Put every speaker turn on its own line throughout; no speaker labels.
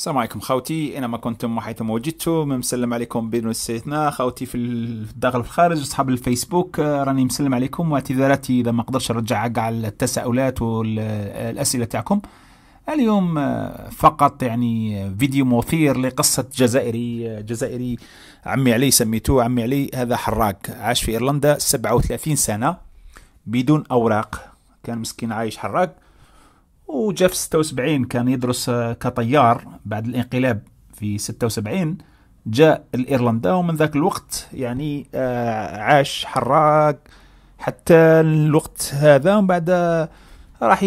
السلام عليكم خوتي اينما كنتم وحيثما وجدتم مسلم عليكم بدون استثناء خوتي في الداخل الخارج اصحاب الفيسبوك آه، راني مسلم عليكم واعتذاراتي اذا ما قدرتش نرجع كاع التساؤلات والاسئله تاعكم اليوم آه، فقط يعني فيديو مثير لقصة جزائري آه، جزائري عمي علي سميتوه عمي علي هذا حراك عاش في إيرلندا 37 سنة بدون أوراق كان مسكين عايش حراك وجا في 76 كان يدرس كطيار بعد الانقلاب في 76 جاء الإيرلندا ومن ذاك الوقت يعني آه، عاش حراك حتى الوقت هذا ومن بعد آه، راح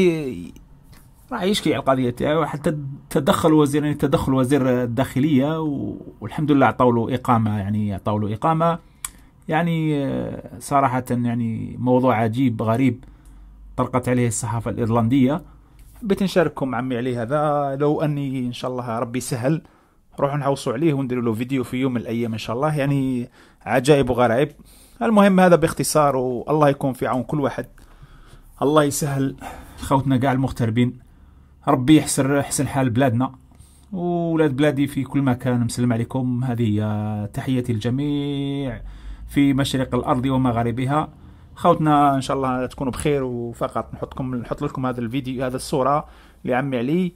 راح يشكي على القضيه تاعو حتى تدخل وزير يعني تدخل وزير الداخليه والحمد لله عطاو له اقامه يعني عطاو له اقامه يعني آه، صراحه يعني موضوع عجيب غريب طرقت عليه الصحافه الايرلنديه حبيت نشارككم عمي علي هذا لو اني ان شاء الله ربي سهل روحوا نحوصوا عليه ونديروا له فيديو في يوم من الايام ان شاء الله يعني عجائب وغرائب المهم هذا باختصار والله يكون في عون كل واحد الله يسهل خوتنا كاع المغتربين ربي يحسن حسن حال بلادنا وولاد بلادي في كل مكان مسلم عليكم هذه هي تحياتي للجميع في مشرق الارض ومغاربها خوتنا ان شاء الله تكونوا بخير وفقط نحطكم نحط لكم هذا الفيديو هذا الصوره لعمي علي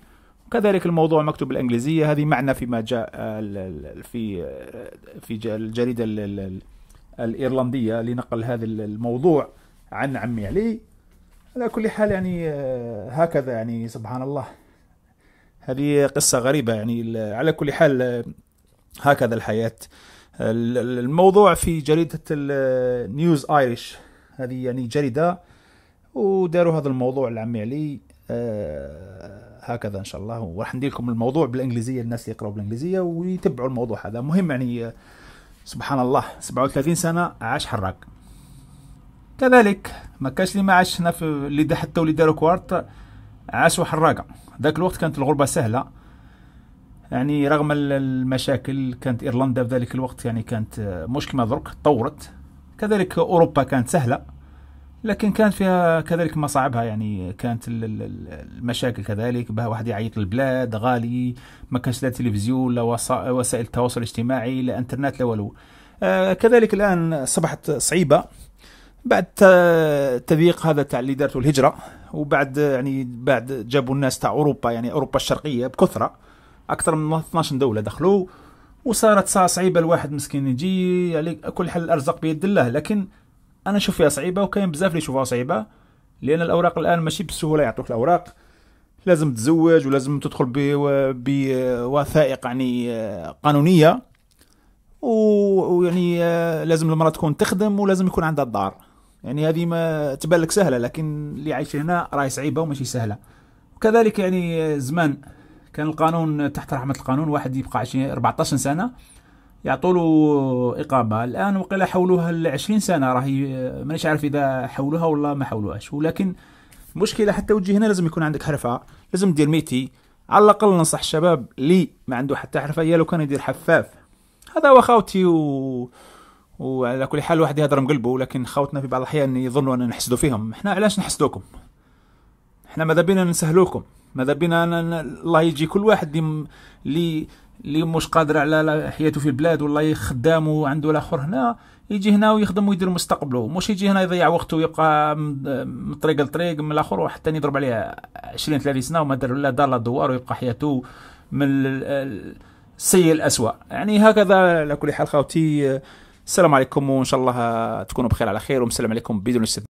كذلك الموضوع مكتوب بالانجليزيه هذه معنا فيما جاء في في الجريده الايرلنديه لنقل هذا الموضوع عن عمي علي على كل حال يعني هكذا يعني سبحان الله هذه قصة غريبة يعني على كل حال هكذا الحياة الموضوع في جريدة نيوز ايريش هذه يعني جريده وداروا هذا الموضوع العمي علي آه هكذا ان شاء الله وراح ندير لكم الموضوع بالانجليزيه الناس اللي يقراوا بالانجليزيه ويتبعوا الموضوع هذا مهم يعني آه، سبحان الله 37 سنه عاش حراق كذلك ما كانش اللي ما عاش هنا في اللي حتى اللي داروا كوارت عاشوا حراقه ذاك الوقت كانت الغربه سهله يعني رغم المشاكل كانت ايرلندا في ذلك الوقت يعني كانت آه، مش كما درك تطورت كذلك أوروبا كانت سهلة لكن كانت فيها كذلك مصاعبها يعني كانت المشاكل كذلك بها واحد يعيط البلاد غالي ما كانش لا تلفزيون لا وسائل التواصل الاجتماعي لا انترنت لا والو آه، كذلك الان اصبحت صعيبه بعد تضييق هذا تاع اللي دارته الهجره وبعد يعني بعد جابوا الناس تاع اوروبا يعني اوروبا الشرقيه بكثره اكثر من 12 دوله دخلوا وصارت صار صعيبه الواحد مسكين يجي يعني كل حل الارزاق بيد الله لكن انا نشوف فيها صعيبه وكاين بزاف اللي يشوفوها صعيبه لان الاوراق الان ماشي بالسهوله يعطوك الاوراق لازم تزوج ولازم تدخل بوثائق يعني آه، قانونيه ويعني آه، لازم المراه تكون تخدم ولازم يكون عندها الدار يعني هذه ما تبان لك سهله لكن اللي عايش هنا راهي صعيبه وماشي سهله وكذلك يعني آه، زمان كان القانون تحت رحمه القانون واحد يبقى 20 14 سنه يعطولو اقامه الان وقيلا حولوها ل 20 سنه راهي مانيش عارف اذا حولوها ولا ما حولوهاش ولكن المشكله حتى وجه هنا لازم يكون عندك حرفه لازم دير ميتي على الاقل ننصح الشباب لي ما عنده حتى حرفه يا لو كان يدير حفاف هذا هو خاوتي و... وعلى كل حال الواحد يهضر من قلبه ولكن خاوتنا في بعض الاحيان يظنوا أننا نحسدوا فيهم احنا علاش نحسدوكم احنا ماذا بينا نسهلوكم ماذا بينا الله يجي كل واحد اللي اللي مش قادر على حياته في البلاد والله خدام وعنده الاخر هنا يجي هنا ويخدم ويدير مستقبله مش يجي هنا يضيع وقته ويبقى من طريق لطريق من الاخر وحتى يضرب عليه 20 30 سنه وما دار لا دار لا دوار ويبقى حياته من السيء الاسوء يعني هكذا على كل حال خاوتي السلام عليكم وان شاء الله تكونوا بخير على خير ومسلم عليكم بدون استثناء